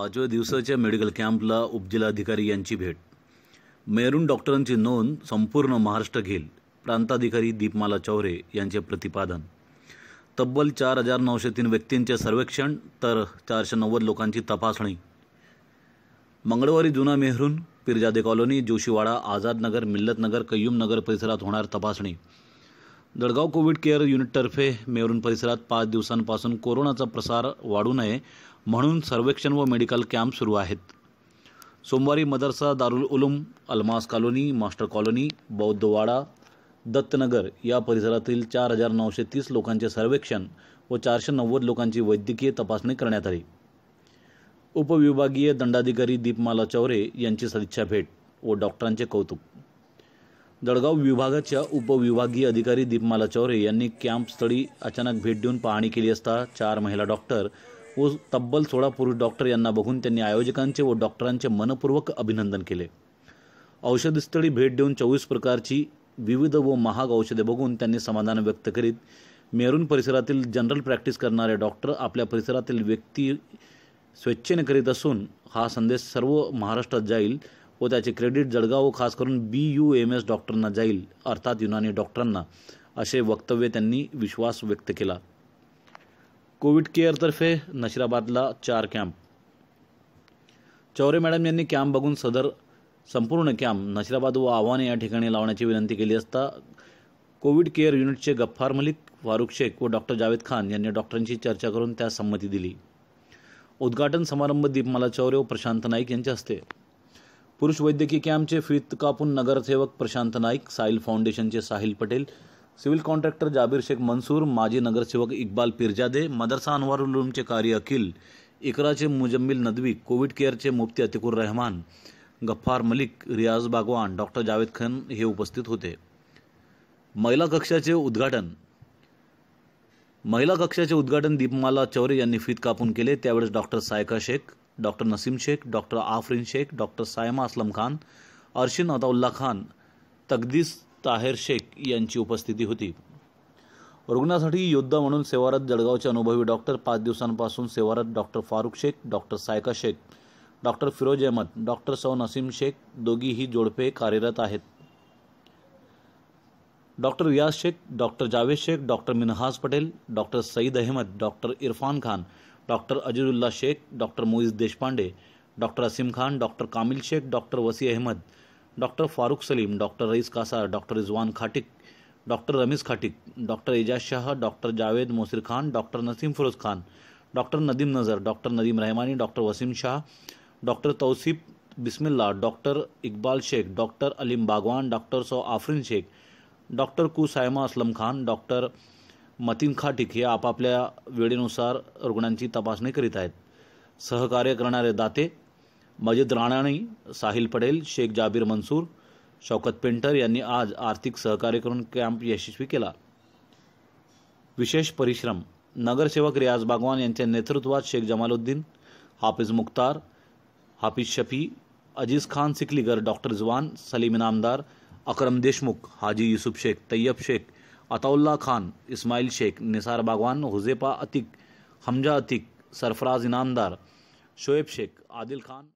पाचव्या दिवसाच्या मेडिकल कॅम्पला उपजिल्हाधिकारी यांची भेट मेहरून डॉक्टरांची नोंद संपूर्ण महाराष्ट्र घेईल प्रांताधिकारी दीपमाला चौरे यांचे प्रतिपादन तब्बल चार हजार नऊशे तीन व्यक्तींचे सर्वेक्षण तर चारशे नव्वद लोकांची तपासणी मंगळवारी जुना मेहरून पिरजादे कॉलनी जोशीवाडा आझादनगर मिल्लतनगर कय्युमनगर परिसरात होणार तपासणी दडगाव कोविड केअर युनिटतर्फे मेरून परिसरात पाच दिवसांपासून कोरोनाचा प्रसार वाढू नये म्हणून सर्वेक्षण व मेडिकल कॅम्प सुरू आहेत सोमवारी Madrasa Darul Uloom Almas colony master colony Bauddhawada Dattanagar या परिसरातील चार हजार नऊशे तीस लोकांचे सर्वेक्षण व चारशे नव्वद लोकांची वैद्यकीय तपासणी करण्यात आली उपविभागीय दंडाधिकारी दीपमाला चौरे यांची सदिच्छा भेट व डॉक्टरांचे कौतुक दडगाव विभागाच्या उपविभागीय अधिकारी दीपमाला चौरे यांनी कॅम्पस्थळी अचानक भेट देऊन पाहणी केली असता चार महिला डॉक्टर व तब्बल सोळा पुरुष डॉक्टर यांना बघून त्यांनी आयोजकांचे व डॉक्टरांचे मनपूर्वक अभिनंदन केले औषधस्थळी भेट देऊन चोवीस प्रकारची विविध व महाग औषधे बघून त्यांनी समाधान व्यक्त करीत मेरून परिसरातील जनरल प्रॅक्टिस करणारे डॉक्टर आपल्या परिसरातील व्यक्ती स्वेच्छेने करीत असून हा संदेश सर्व महाराष्ट्रात जाईल व त्याचे क्रेडिट जळगाव व खास करून बी यू एम एस डॉक्टरांना जाईल अर्थात युनानी डॉक्टरांना असे वक्तव्य त्यांनी विश्वास व्यक्त केला कोविड केअरतर्फे नशिराबादला चार कॅम्प चौरे मॅडम यांनी कॅम्प बघून सदर संपूर्ण कॅम्प नशिराबाद व आव्हाने या ठिकाणी लावण्याची विनंती केली असता कोविड केअर युनिटचे गफ्फार मलिक फारुख शेख व डॉक्टर जावेद खान यांनी डॉक्टरांशी चर्चा करून त्यास संमती दिली उद्घाटन समारंभ दीपमाला चौरे व प्रशांत नाईक यांच्या हस्ते पुरुष वैद्यकीय कॅम्पचे फीत कापून नगरसेवक प्रशांत नाईक साहिल फाउंडेशनचे साहिल पटेल सिव्हिल कॉन्ट्रॅक्टर जाबीर शेख मनसूर माजी नगरसेवक इक्बाल पिरजादे मदरसा उलूमचे कार्य अखिल इकराचे मुजम्मिल नदवी कोविड केअरचे मुफ्ती अतिकुर रहमान गफ्फार मलिक रियाज बागवान डॉक्टर जावेद खान हे उपस्थित होते महिला कक्षाचे उद्घाटन महिला कक्षाचे उद्घाटन दीपमाला चौरे यांनी फीत कापून केले त्यावेळेस doctor Sayka Shaikh doctor Naseem Shaikh doctor Afreen Shaikh doctor Saima Aslam Khan Arshin Ataulla Khan Taqdees Taher Shaikh यांची उपस्थिती होती रुग्णासाठी योद्धा म्हणून सेवारत जळगावचे अनुभवी डॉक्टर पाच दिवसांपासून सेवारत doctor Farukh Shaikh doctor Sayka Shaikh doctor Firoz Ahmed doctor सौ नसीम शेख दोघीही जोडपे कार्यरत आहेत doctor Riyaz Shaikh doctor Javed Shaikh doctor Minhaj Patel doctor Saeed Ahmed doctor Irfan Khan doctor Azizulla Shaikh doctor Moiz Deshpande doctor Aseem Khan doctor Kamil Shaikh doctor Wasi Ahmed doctor Farooq Saleem doctor Rais Kasar doctor Rizwan Khatik doctor Ramiz Khatik doctor Ejaz Shah doctor Javed Mosir Khan doctor Naseem Feroz Khan doctor Nadeem Nazar doctor Nadeem Rahmani doctor Waseem Shah doctor Tauseef Bismilla doctor Iqbal Shaikh doctor Aleem Bagwan doctor सो आफरीन शेख डॉक्टर कुसायमा सायमा असलम खान डॉक्टर मतीन खाटिक हे आपापल्या वेळेनुसार रुग्णांची तपासणी करीत आहेत सहकार्य करणारे दाते मजिद राणाणी साहिल पटेल शेख जाबीर मंसूर शौकत पेंटर यांनी आज आर्थिक सहकार्य करून कॅम्प यशस्वी केला विशेष परिश्रम नगरसेवक रियाज बागवान यांच्या नेतृत्वात शेख जमालुद्दीन हाफिज मुख्तार हाफिज शफी अजीज खान सिकलीगर डॉक्टर जवान सलीम इनामदार अकरम देशमुख हाजी यूसुफ शेख तैयब शेख अताउल्ला खान इस्माइल शेख निसार बागवान हुजेपा अतिक हमजा अतिक सरफराज इनामदार शोएब शेख आदिल खान